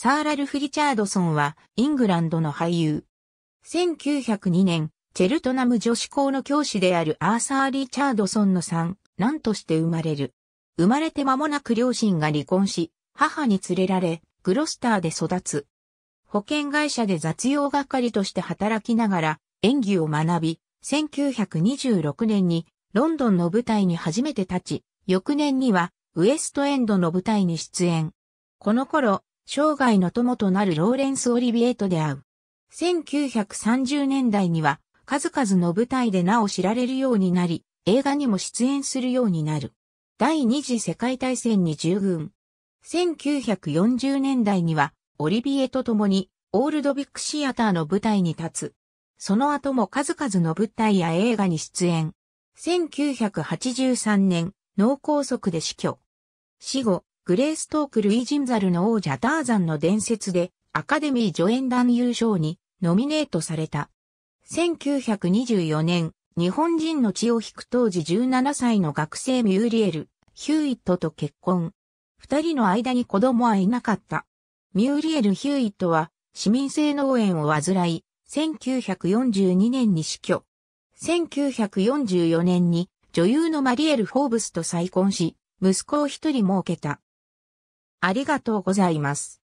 サー・ラルフ・リチャードソンは、イングランドの俳優。1902年、チェルトナム女子校の教師であるアーサー・リチャードソンの三何として生まれる。生まれて間もなく両親が離婚し、母に連れられ、グロスターで育つ。保険会社で雑用係として働きながら演技を学び、1926年にロンドンの舞台に初めて立ち、翌年にはウエストエンドの舞台に出演。この頃、生涯の友となるローレンス・オリビエと出会う。1930年代には数々の舞台でなお知られるようになり、映画にも出演するようになる。第二次世界大戦に従軍。1940年代にはオリビエと共にオールドビックシアターの舞台に立つ。その後も数々の舞台や映画に出演。1983年、脳梗塞で死去。死後、グレーストーク・ルイジンザルの王者ターザンの伝説でアカデミー助演団優勝にノミネートされた。1924年、日本人の血を引く当時17歳の学生ミューリエル、ヒューイットと結婚。二人の間に子供はいなかった。ミューリエル・ヒューイットは市民性脳炎を患い、1942年に死去。1944年に女優のマリエル・フォーブスと再婚し、息子を一人設けた。ありがとうございます。